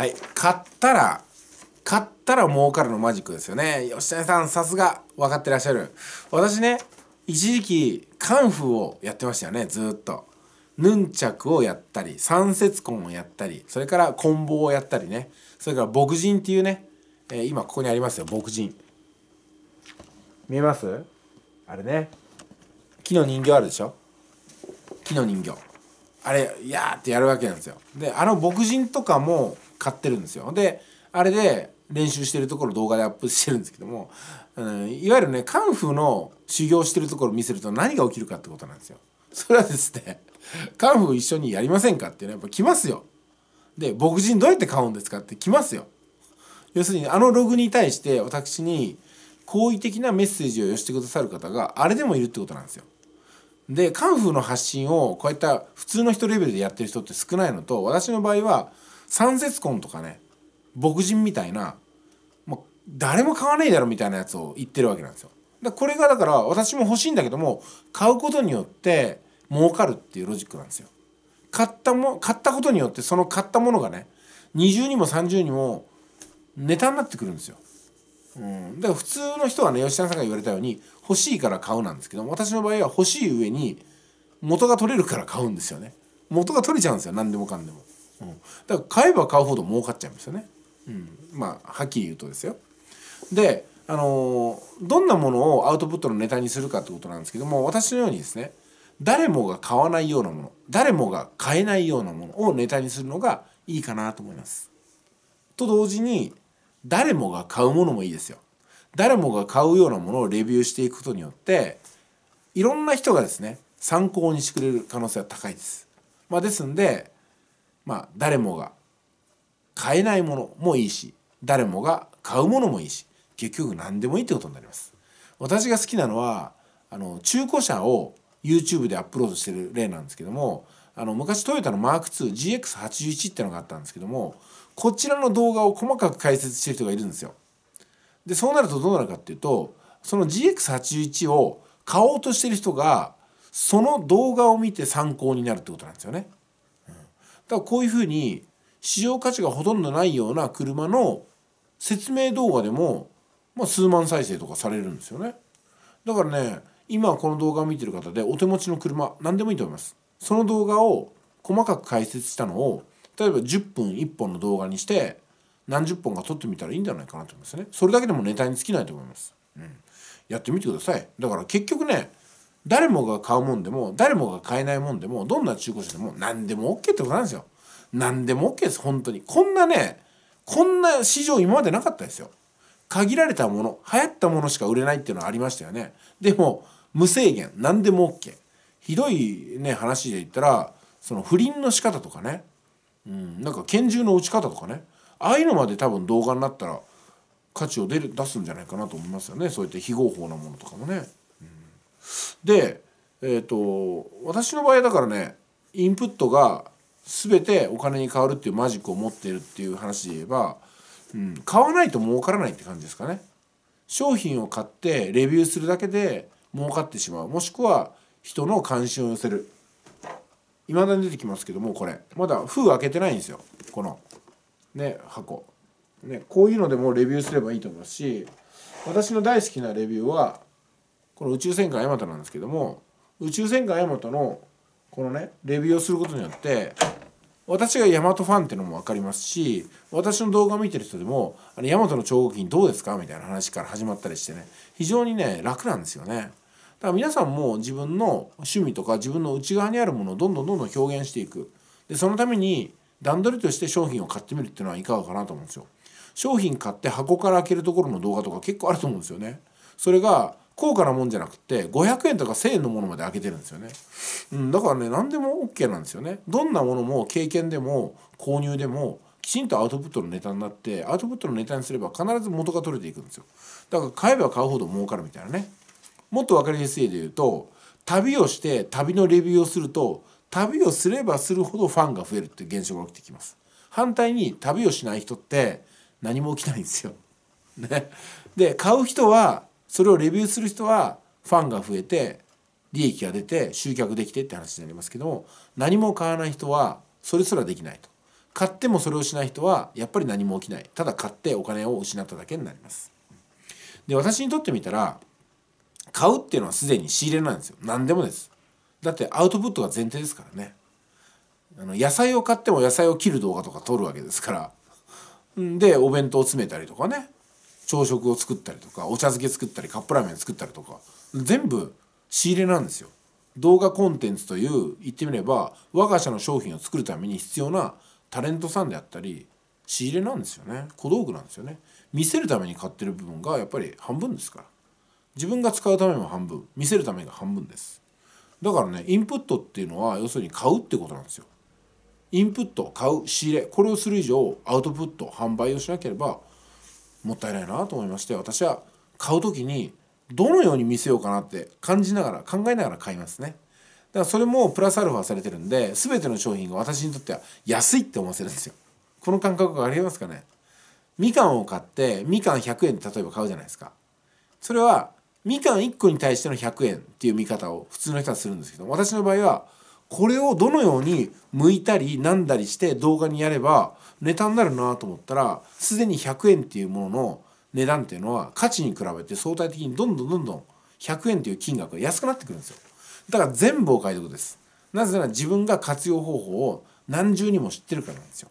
はい、買ったら買ったら儲かるのマジックですよね吉谷さんさすが分かってらっしゃる私ね一時期カンフーをやってましたよねずっとヌンチャクをやったり三節棍をやったりそれから棍棒をやったりねそれから牧人っていうね、えー、今ここにありますよ牧人見えますあれね木の人形あるでしょ木の人形あれやーってやるわけなんですよであの牧人とかも買ってるんですよ。であれで練習してるところ動画でアップしてるんですけども、うん、いわゆるねカンフーの修行してるところ見せると何が起きるかってことなんですよ。それはですねカンフー一緒にやりませんかっていうのはやっぱ来ますよ。で僕人どうやって買うんですかって来ますよ。要するにあのログに対して私に好意的なメッセージを寄せてくださる方があれでもいるってことなんですよ。でカンフーの発信をこういった普通の人レベルでやってる人って少ないのと私の場合はスコンとかね牧人みたいなもう誰も買わねえだろみたいなやつを言ってるわけなんですよ。だこれがだから私も欲しいんだけども買うことによって儲かるっていうロジックなんですよ。買ったも買ったことによってその買ったものがね20にも30にもネタになってくるんですよ。うん、だから普通の人はね吉田さんが言われたように欲しいから買うなんですけど私の場合は欲しい上に元が取れるから買うんですよね。元が取れちゃうんですよ何でもかんでも。うん、だから買えば買うほど儲かっちゃいますよね、うん、まあはっきり言うとですよ。であのどんなものをアウトプットのネタにするかってことなんですけども私のようにですね誰もが買わないようなもの誰もが買えないようなものをネタにするのがいいかなと思います。と同時に誰もが買うものもいいですよ。誰もが買うようなものをレビューしていくことによっていろんな人がですね参考にしてくれる可能性は高いです。まあ、ですんでまあ誰もが買えないものもいいし誰もが買うものもいいし結局何でもいいってことになります。私が好きなのはあの中古車を YouTube でアップロードしてる例なんですけどもあの昔トヨタの M2GX81 ってのがあったんですけどもこちらの動画を細かく解説してる人がいるんですよ。でそうなるとどうなるかっていうとその GX81 を買おうとしてる人がその動画を見て参考になるってことなんですよね。だからこういうふうに市場価値がほとんどないような車の説明動画でも、まあ、数万再生とかされるんですよねだからね今この動画を見てる方でお手持ちの車何でもいいと思いますその動画を細かく解説したのを例えば10分1本の動画にして何十本か撮ってみたらいいんじゃないかなと思いますねそれだけでもネタに尽きないと思います、うん、やってみてくださいだから結局ね誰もが買うもんでも誰もが買えないもんでもどんな中古車でも何でも OK ってことなんですよ何でも OK です本当にこんなねこんな市場今までなかったですよ限られたもの流行ったものしか売れないっていうのはありましたよねでも無制限何でも OK ひどいね話で言ったらその不倫の仕方とかね、うん、なんか拳銃の撃ち方とかねああいうのまで多分動画になったら価値を出る出すんじゃないかなと思いますよねそういった非合法なものとかもね。で、えーと、私の場合だからねインプットが全てお金に変わるっていうマジックを持ってるっていう話で言えば、うん、買わないと儲からないって感じですかね。商品を買ってレビューするだけで儲かってしまうもしくは人の関心を寄せるいまだに出てきますけどもこれまだ封開けてないんですよこのね箱ねこういうのでもレビューすればいいと思いますし私の大好きなレビューはこの宇宙戦艦ヤマトなんですけども宇宙戦艦ヤマトのこのねレビューをすることによって私がヤマトファンっていうのも分かりますし私の動画を見てる人でも「あのヤマトの超合金どうですか?」みたいな話から始まったりしてね非常にね楽なんですよね。だから皆さんも自分の趣味とか自分の内側にあるものをどんどんどんどん表現していくでそのために段取りとして商品を買ってみるっていうのはいかがかなと思うんですよ商品買って箱から開けるところの動画とか結構あると思うんですよねそれが高価なもんじゃなくて500円とか1,000円のものまで上げてるんですよね、うん、だからね何でも OK なんですよねどんなものも経験でも購入でもきちんとアウトプットのネタになってアウトプットのネタにすれば必ず元が取れていくんですよだから買えば買うほど儲かるみたいなねもっと分かりやすいで言うと旅をして旅のレビューをすると旅をすればするほどファンが増えるっていう現象が起きてきます反対に旅をしない人って何も起きないんですよ。ね、で買う人はそれをレビューする人はファンが増えて利益が出て集客できてって話になりますけども何も買わない人はそれすらできないと買ってもそれをしない人はやっぱり何も起きないただ買ってお金を失っただけになりますで私にとってみたら買うっていうのはすでに仕入れなんですよ何でもですだってアウトプットが前提ですからねあの野菜を買っても野菜を切る動画とか撮るわけですからでお弁当を詰めたりとかね朝食を作ったりとかお茶漬け作ったりカップラーメン作ったりとか全部仕入れなんですよ動画コンテンツという言ってみれば我が社の商品を作るために必要なタレントさんであったり仕入れなんですよね小道具なんですよね見せるために買ってる部分がやっぱり半分ですから自分が使うためも半分見せるためが半分ですだからねインプットっていうのは要するに買うってことなんですよインプット買う仕入れこれをする以上アウトプット販売をしなければもったいないなと思いまして私は買う時にどのように見せようかなって感じながら考えながら買いますねだからそれもプラスアルファされてるんで全ての商品が私にとっては安いって思わせるんですよこの感覚がありますかねみかんを買ってみかん100円で例えば買うじゃないですかそれはみかん1個に対しての100円っていう見方を普通の人はするんですけど私の場合はこれをどのように剥いたりなんだりして動画にやればネタになるなと思ったらすでに100円っていうものの値段っていうのは価値に比べて相対的にどんどんどんどん100円という金額が安くなってくるんですよだから全部お買い得ですなぜなら自分が活用方法を何重にも知ってるからなんですよ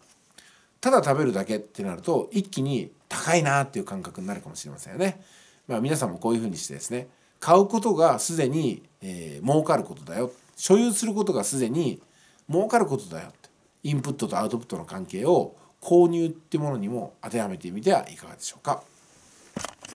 ただ食べるだけってなると一気に高いなっていう感覚になるかもしれませんよねまあ皆さんもこういうふうにしてですね買うことがすでに、えー、儲かることだよ所有することがすでに儲かることだよってインプットとアウトプットの関係を購入ってものにも当てはめてみてはいかがでしょうか。